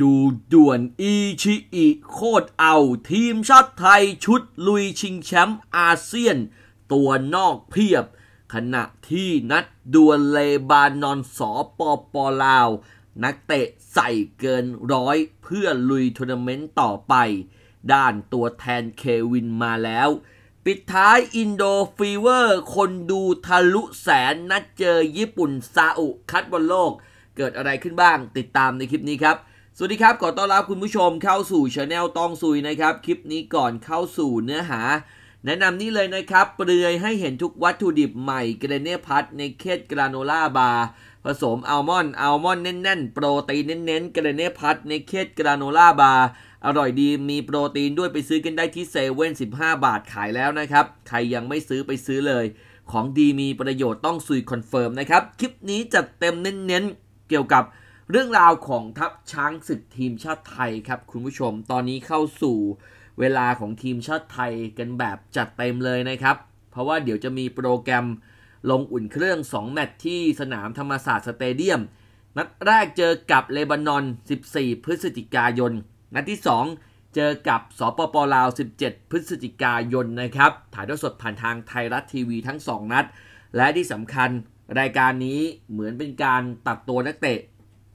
ดูด่วนอีชิอิโคตรเอาทีมชาติไทยชุดลุยชิงแชมป์อาเซียน ตัวนอกเพียบ ขณะที่นัดดวลเลบานอนสอปอปอลาว นักเตะใส่เกินร้อยเพื่อลุยทัวร์นาเมนต์ต่อไป ด้านตัวแทนเควินมาแล้ว ปิดท้ายอินโดฟีเวอร์ คนดูทะลุแสนนัดเจอญี่ปุ่นซาอุ คัดบอลโลก เกิดอะไรขึ้นบ้างติดตามในคลิปนี้ครับสวัสดีครับ ขอต้อนรับคุณผู้ชมเข้าสู่ช anel ตองซุยนะครับ คลิปนี้ก่อนเข้าสู่เนื้อหา แนะนำนี่เลยนะครับ เปลือยให้เห็นทุกวัตถุดิบใหม่เกรเน่พัทในเคสกราโนล่าบาร์ผสมอัลมอนด์อัลมอนด์แน่นๆ โปรตีนเน้นๆเกรเน่พัทในเคสกราโนล่าบาร์อร่อยดีมีโปรตีนด้วยไปซื้อกันได้ที่เซเว่นสิบห้าบาทขายแล้วนะครับ ใครยังไม่ซื้อไปซื้อเลย ของดีมีประโยชน์ต้องซุยคอนเฟิร์มนะครับคลิปนี้จัดเต็มเน้นๆเกี่ยวกับเรื่องราวของทัพช้างศึกทีมชาติไทยครับคุณผู้ชมตอนนี้เข้าสู่ เวลาของทีมชาติไทยกันแบบจัดเต็มเลยนะครับ เพราะว่าเดี๋ยวจะมีโปรแกรมลงอุ่นเครื่อง 2 แมตช์ที่สนามธรรมศาสตร์สเตเดียม นัดแรกเจอกับเลบานอน 14 พฤศจิกายน นัดที่ 2 เจอกับสปปลาว 17 พฤศจิกายนนะครับ ถ่ายทอดสดผ่านทางไทยรัฐทีวีทั้ง2นัด และที่สำคัญรายการนี้เหมือนเป็นการตัดตัวนักเตะ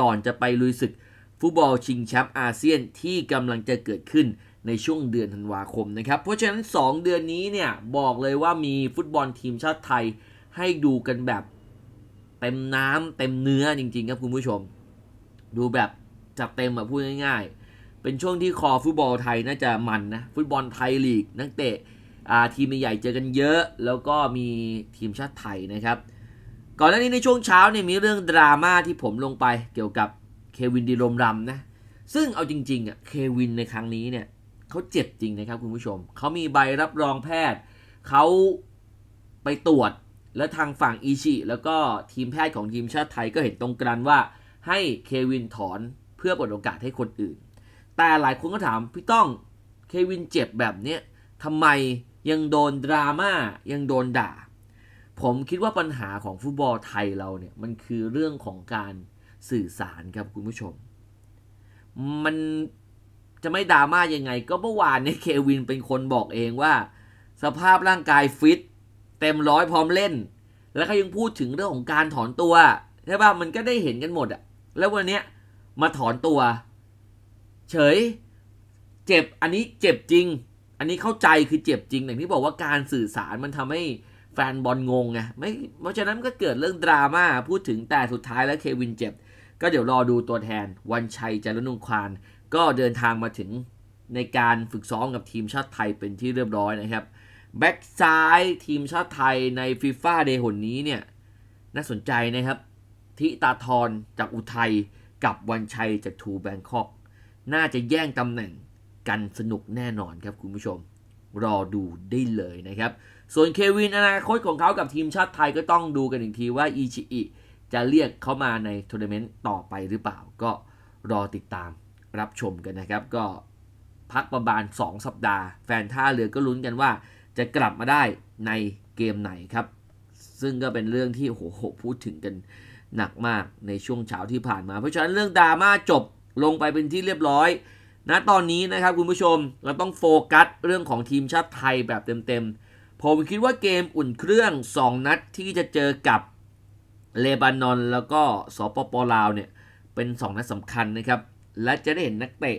ก่อนจะไปลุยศึกฟุตบอลชิงแชมป์อาเซียนที่กำลังจะเกิดขึ้นในช่วงเดือนธันวาคมนะครับเพราะฉะนั้น 2 เดือนนี้เนี่ยบอกเลยว่ามีฟุตบอลทีมชาติไทยให้ดูกันแบบเต็มน้ำเต็มเนื้อจริงๆครับคุณผู้ชม ดูแบบจัดเต็มแบบพูดง่ายๆ เป็นช่วงที่คอฟุตบอลไทยน่าจะมันนะฟุตบอลไทยลีกนักเตะทีมใหญ่เจอกันเยอะแล้วก็มีทีมชาติไทยนะครับก่อนหน้านี้ในช่วงเช้าเนี่ยมีเรื่องดราม่าที่ผมลงไปเกี่ยวกับเควินดีรมรำนะซึ่งเอาจริงๆอ่ะเควินในครั้งนี้เนี่ยเขาเจ็บจริงนะครับคุณผู้ชม เขามีใบรับรองแพทย์เขาไปตรวจแล้วทางฝั่งอีชิแล้วก็ทีมแพทย์ของทีมชาติไทย ก็เห็นตรงกันว่าให้เควินถอนเพื่อเปิดโอกาสให้คนอื่น แต่หลายคนก็ถาม พี่ต้องเควินเจ็บแบบเนี้ยทำไมยังโดนดราม่ายังโดนด่าผมคิดว่าปัญหาของฟุตบอลไทยเราเนี่ย มันคือเรื่องของการสื่อสารครับคุณผู้ชม มันจะไม่ดราม่ายังไง ก็เมื่อวานเนี่ยเควินเป็นคนบอกเองว่า สภาพร่างกายฟิต เต็มร้อยพร้อมเล่น แล้วก็ยังพูดถึงเรื่องของการถอนตัวใช่ป่ะมันก็ได้เห็นกันหมดอะแล้ววันเนี้ยมาถอนตัว เฉยเจ็บ อันนี้เจ็บจริง อันนี้เข้าใจคือเจ็บจริง อย่างที่บอกว่าการสื่อสารมันทำให้แฟนบอลงงไง ไม่ เพราะฉะนั้นก็เกิดเรื่องดราม่า พูดถึงแต่สุดท้ายแล้วเควินเจ็บ ก็เดี๋ยวรอดูตัวแทนวันชัยจารุนงควานก็เดินทางมาถึงในการฝึกซ้อมกับทีมชาติไทยเป็นที่เรียบร้อยนะครับแบ็กซ้ายทีมชาติไทยในฟีฟ่าเดย์หนนี้เนี่ย น่าสนใจนะครับทิตาทรจากอุทัยกับวันชัยจากทูแบงคอก น่าจะแย่งตำแหน่งกันสนุกแน่นอนครับคุณผู้ชม รอดูได้เลยนะครับส่วนเควินอนาคตของเขากับทีมชาติไทยก็ต้องดูกันอีกทีว่าอีชิอิจะเรียกเขามาในทัวร์นาเมนต์ต่อไปหรือเปล่า ก็รอติดตามรับชมกันนะครับก็พักประมาณ2สัปดาห์แฟนท่าเรือก็ลุ้นกันว่าจะกลับมาได้ในเกมไหนครับ ซึ่งก็เป็นเรื่องที่โหพูดถึงกันหนักมากในช่วงเช้าที่ผ่านมา เพราะฉะนั้นเรื่องดราม่าจบลงไปเป็นที่เรียบร้อยณนะตอนนี้นะครับคุณผู้ชมเราต้องโฟกัสเรื่องของทีมชาติไทยแบบเต็มผมคิดว่าเกมอุ่นเครื่อง 2 นัดที่จะเจอกับเลบานอน แล้วก็สปปลาวเนี่ยเป็น 2 นัดสำคัญนะครับและจะได้เห็นนักเตะ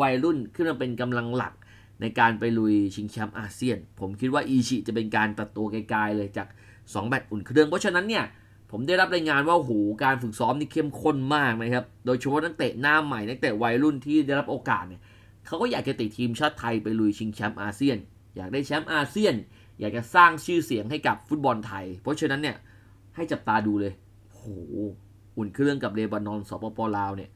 วัยรุ่นขึ้นมาเป็นกำลังหลักในการไปลุยชิงแชมป์อาเซียน ผมคิดว่าอีชิจะเป็นการตัดตัวไกลๆเลยจาก 2 แบตอุ่นเครื่อง เพราะฉะนั้นเนี่ยผมได้รับรายงานว่าโหการฝึกซ้อมนี่เข้มข้นมากนะครับโดยเฉพาะนักเตะหน้าใหม่นักเตะวัยรุ่นที่ได้รับโอกาสเนี่ยเขาก็อยากจะติดทีมชาติไทยไปลุยชิงแชมป์อาเซียนอยากได้แชมป์อาเซียน อยากจะสร้างชื่อเสียงให้กับฟุตบอลไทย เพราะฉะนั้นเนี่ยให้จับตาดูเลยโห อุ่นเครื่องกับเลบานอนสปปลาวเนี่ย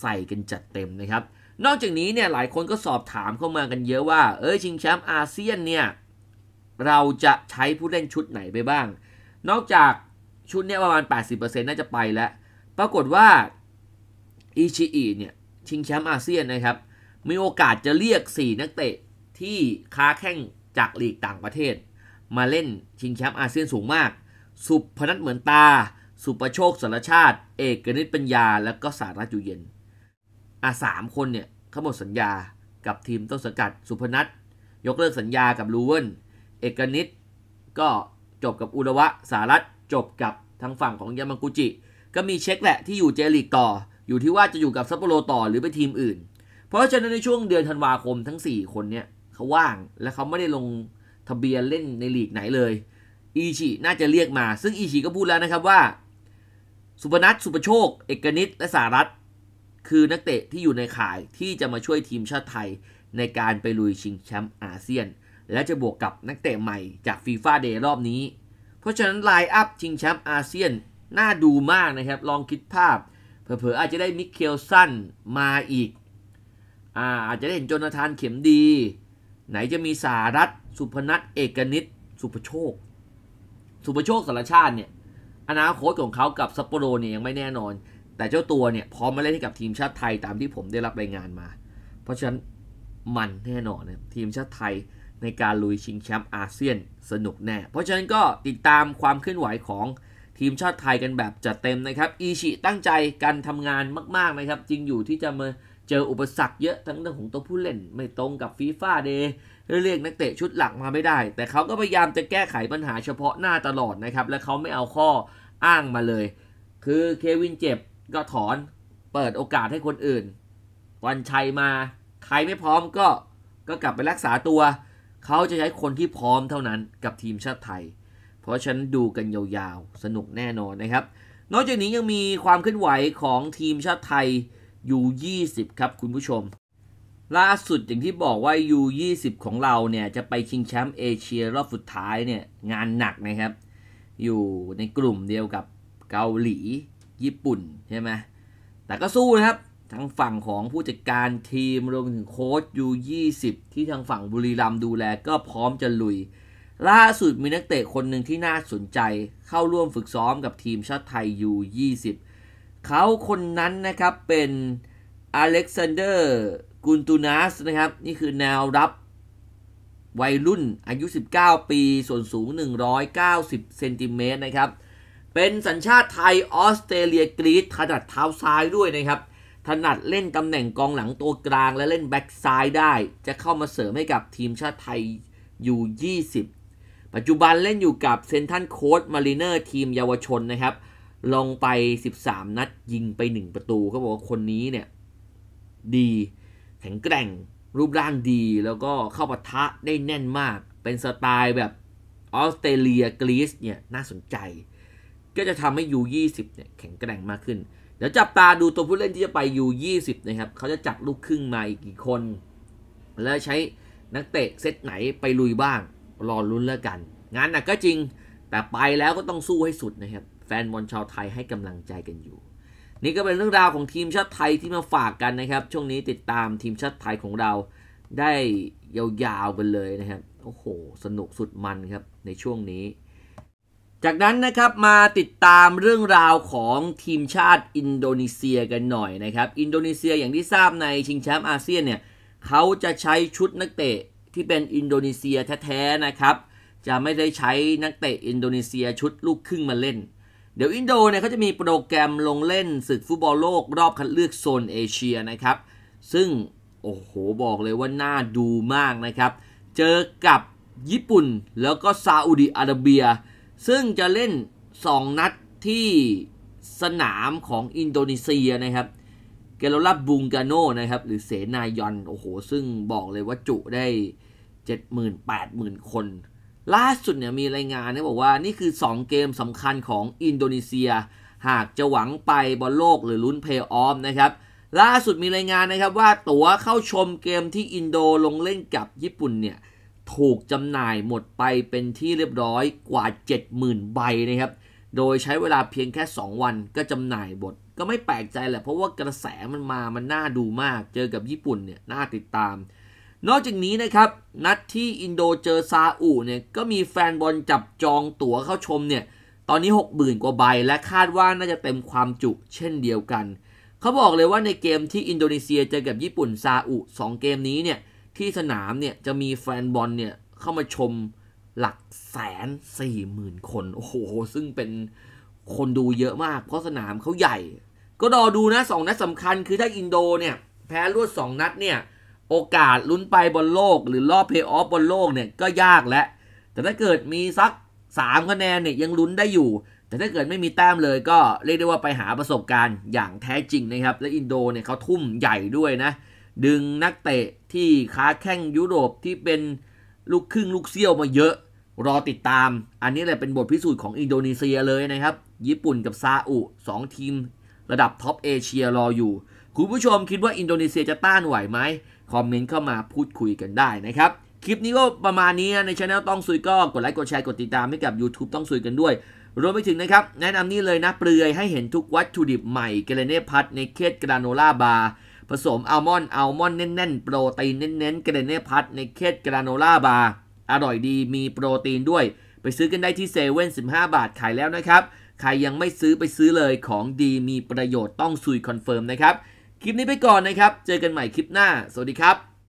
ใส่กันจัดเต็มนะครับ นอกจากนี้เนี่ยหลายคนก็สอบถามเข้ามากันเยอะว่า เอ้ย ชิงแชมป์อาเซียนเนี่ย เราจะใช้ผู้เล่นชุดไหนไปบ้าง นอกจากชุดเนี่ยประมาณ 80%น่าจะไปแล้ว ปรากฏว่าอิชิอิเนี่ยชิงแชมป์อาเซียนนะครับมีโอกาสจะเรียก 4 นักเตะที่ค้าแข่งจากลีกต่างประเทศ มาเล่นชิงแชมป์อาเซียนสูงมาก สุพนัทเหมือนตา สุประโชคสารชาติ เอกนิตปัญญา และก็สารัจุูเย็นอาสามคนเนี่ยเขาหมดสัญญากับทีมต้นสังกัดสุพนัทยกเลิกสัญญากับลูเวน เอกนิตก็จบกับอุระวะสารัตจบกับทางฝั่งของยามังกุจิ ก็มีเช็คแหละที่อยู่เจลิกต่อ อยู่ที่ว่าจะอยู่กับซัปโปโรต่อหรือไปทีมอื่น เพราะฉะนั้นในช่วงเดือนธันวาคมทั้ง 4 คนเนี่ยขาว่าง และเขาไม่ได้ลงทะเบียนเล่นในลีกไหนเลย อีชิน่าจะเรียกมา ซึ่งอีชิก็พูดแล้วนะครับว่า สุพนัทสุปโชค เอกนิตและสารัตคือนักเตะที่อยู่ในข่ายที่จะมาช่วยทีมชาติไทย ในการไปลุยชิงแชมป์อาเซียน และจะบวกกับนักเตะใหม่จากฟีฟ่าเดย์รอบนี้ เพราะฉะนั้นไลน์อัพชิงแชมป์อาเซียนน่าดูมากนะครับลองคิดภาพ เผลอๆอาจจะได้มิเคลสันมาอีกอาอาจจะได้เห็นโจนาธานเข็มดีไหนจะมีสารัตสุพนัทเอกนิตสุพโชค สุพโชคสารชาติเนี่ย อนาคตของเขากับซัปโปโรเนี่ยยังไม่แน่นอน แต่เจ้าตัวเนี่ยพร้อมมาเล่นให้กับทีมชาติไทยตามที่ผมได้รับรายงานมา เพราะฉะนั้นมันแน่นอนนะทีมชาติไทยในการลุยชิงแชมป์อาเซียนสนุกแน่ เพราะฉะนั้นก็ติดตามความเคลื่อนไหวของทีมชาติไทยกันแบบจัดเต็มนะครับอีชิตั้งใจการทำงานมากๆนะครับจริงอยู่ที่จะมาเจออุปสรรคเยอะ ทั้งเรื่องของตัวผู้เล่นไม่ตรงกับฟีฟ่าเดย์เรียกนักเตะชุดหลักมาไม่ได้ แต่เขาก็พยายามจะแก้ไขปัญหาเฉพาะหน้าตลอดนะครับ และเขาไม่เอาข้ออ้างมาเลย คือเควินเจ็บก็ถอนเปิดโอกาสให้คนอื่น วันชัยมาใครไม่พร้อมก็ก็กลับไปรักษาตัว เขาจะใช้คนที่พร้อมเท่านั้นกับทีมชาติไทย เพราะฉันดูกันยาวๆสนุกแน่นอนนะครับ นอกจากนี้ยังมีความเคลื่อนไหวของทีมชาติไทย U20 ครับคุณผู้ชม ล่าสุดอย่างที่บอกว่า U20 ของเราเนี่ย จะไปชิงแชมป์เอเชียรอบสุดท้ายเนี่ย งานหนักนะครับ อยู่ในกลุ่มเดียวกับเกาหลีญี่ปุ่นใช่ไหมแต่ก็สู้นะครับ ทั้งฝั่งของผู้จัดการทีมรวมถึงโค้ชยู20ที่ทางฝั่งบุรีรัมดูแลก็พร้อมจะลุย ล่าสุดมีนักเตะคนหนึ่งที่น่าสนใจ เข้าร่วมฝึกซ้อมกับทีมชาติไทยยู20เขาคนนั้นนะครับเป็นอเล็กซานเดอร์กุนตูนัสนะครับ นี่คือแนวรับวัยรุ่นอายุ 19 ปี ส่วนสูง 190 เซนติเมตรนะครับ เป็นสัญชาติไทยออสเตรเลียกรีซถนัดเท้าซ้ายด้วยนะครับ ถนัดเล่นตำแหน่งกองหลังตัวกลางและเล่นแบ็กซ้ายได้จะเข้ามาเสริมให้กับทีมชาติไทยอยู่ 20 ปัจจุบันเล่นอยู่กับเซนทันโค้ดมารีเนอร์ทีมเยาวชนนะครับลงไป 13 นัดยิงไป 1 ประตูเขาบอกว่าคนนี้เนี่ย ดี แข็งแกร่งรูปร่างดีแล้วก็เข้าปะทะได้แน่นมาก เป็นสไตล์แบบออสเตรเลียกรีซเนี่ย น่าสนใจ ก็จะทำให้ยู2 0เนี่ย แข็งแกร่งมากขึ้น เดี๋ยวจับตาดูตัวผู้เล่นที่จะไปยู2 0นะครับ เขาจะจับลูกครึ่งมาอีกกี่คน แล้วใช้นักเตะเซตไหนไปลุยบ้าง รอลุ้นแล้วกัน งานหนักก็จริงแต่ไปแล้วก็ต้องสู้ให้สุดนะครับแฟนบอลชาวไทยให้กำลังใจกันอยู่ นี่ก็เป็นเรื่องราวของทีมชาติไทยที่มาฝากกันนะครับ ช่วงนี้ติดตามทีมชาติไทยของเราได้ยาวๆกันเลยนะครับโอ้โห สนุกสุดมันครับในช่วงนี้ จากนั้นนะครับมาติดตามเรื่องราวของทีมชาติอินโดนีเซียกันหน่อยนะครับ อินโดนีเซียอย่างที่ทราบในชิงแชมป์อาเซียนเนี่ยเขาจะใช้ชุดนักเตะที่เป็นอินโดนีเซียแท้ๆนะครับ จะไม่ได้ใช้นักเตะอินโดนีเซียชุดลูกครึ่งมาเล่นเดี๋ยวอินโดเนี่ยเขาจะมีโปรแกรมลงเล่นศึกฟุตบอลโลกรอบคัดเลือกโซนเอเชียนะครับ ซึ่งโอ้โหบอกเลยว่าน่าดูมากนะครับ เจอกับญี่ปุ่นแล้วก็ซาอุดิอาระเบีย ซึ่งจะเล่น 2 นัดที่สนามของอินโดนีเซียนะครับ เกลลับบุงกาโนนะครับหรือเสนายอนโอ้โห ซึ่งบอกเลยว่าจุได้ 78,000คนล่าสุดเนี่ยมีรายงานนะบอกว่านี่คือ 2 เกมสำคัญของอินโดนีเซีย หากจะหวังไปบอลโลกหรือลุ้นเพย์ออฟนะครับล่าสุดมีรายงานนะครับ ว่าตั๋วเข้าชมเกมที่อินโดลงเล่นกับญี่ปุ่นเนี่ย ถูกจำหน่ายหมดไปเป็นที่เรียบร้อยกว่า 70,000 ใบนะครับ โดยใช้เวลาเพียงแค่ 2 วันก็จำหน่ายหมดก็ไม่แปลกใจแหละเพราะว่ากระแสมันมามันน่าดูมากเจอกับญี่ปุ่นเนี่ยน่าติดตามนอกจากนี้นะครับ นัดที่อินโดเจอซาอุเนี่ยก็มีแฟนบอลจับจองตั๋วเข้าชมเนี่ยตอนนี้6มื่นกว่าใบ และคาดว่าน่าจะเต็มความจุเช่นเดียวกัน เขาบอกเลยว่าในเกมที่อินโดนีเซียเจอกับญี่ปุ่นซาอุ2เกมนี้เนี่ย ที่สนามเนี่ยจะมีแฟนบอลเนี่ยเข้ามาชมหลักแสนสี่หมื่นคน โอ้โห ซึ่งเป็นคนดูเยอะมาก เพราะสนามเขาใหญ่ ก็รอดูนะสองนัดสำคัญ คือถ้าอินโดเนี่ยแพ้รวด 2 นัดเนี่ยโอกาสลุ้นไปบนโลกหรือรอบเพย์ออฟบนโลกเนี่ยก็ยากแล้วแต่ถ้าเกิดมีสัก 3คะแนนเนี่ยยังลุ้นได้อยู่ แต่ถ้าเกิดไม่มีแต้มเลยก็เรียกได้ว่าไปหาประสบการณ์อย่างแท้จริงนะครับ และอินโดเนี่ยเขาทุ่มใหญ่ด้วยนะ ดึงนักเตะที่ค้าแข้งยุโรปที่เป็นลูกครึ่งลูกเซี่ยวมาเยอะรอติดตาม อันนี้แหละเป็นบทพิสูจน์ของอินโดนีเซียเลยนะครับญี่ปุ่นกับซาอุ 2 ทีม ระดับท็อปเอเชียรออยู่คุณผู้ชมคิดว่าอินโดนีเซียจะต้านไหวไหมคอมเมนต์เข้ามาพูดคุยกันได้นะครับ คลิปนี้ก็ประมาณนี้ในช anel ต้องซุยก็กดไลค์ กดแชร์กดติดตามให้กับ YouTube ต้องซุยกันด้วย รวมไปถึงนะครับ แนะนำนี่เลยนะ เปลือยให้เห็นทุกวัตถุดิบใหม่เกลเน่พัทในเคสกราโนล่าบาร์ผสมอัลมอนด์อัลมอนด์แน่นๆโปรตีนเน้นๆเกลเน่พัทในเคสกราโนล่าบาร์อร่อยดีมีโปรตีนด้วย ไปซื้อกันได้ที่เซเว่นสิบห้าบาทขายแล้วนะครับใครยังไม่ซื้อไปซื้อเลยของดีมีประโยชน์ต้องซุยคอนเฟิร์มนะครับคลิปนี้ไปก่อนนะครับ เจอกันใหม่คลิปหน้า สวัสดีครับ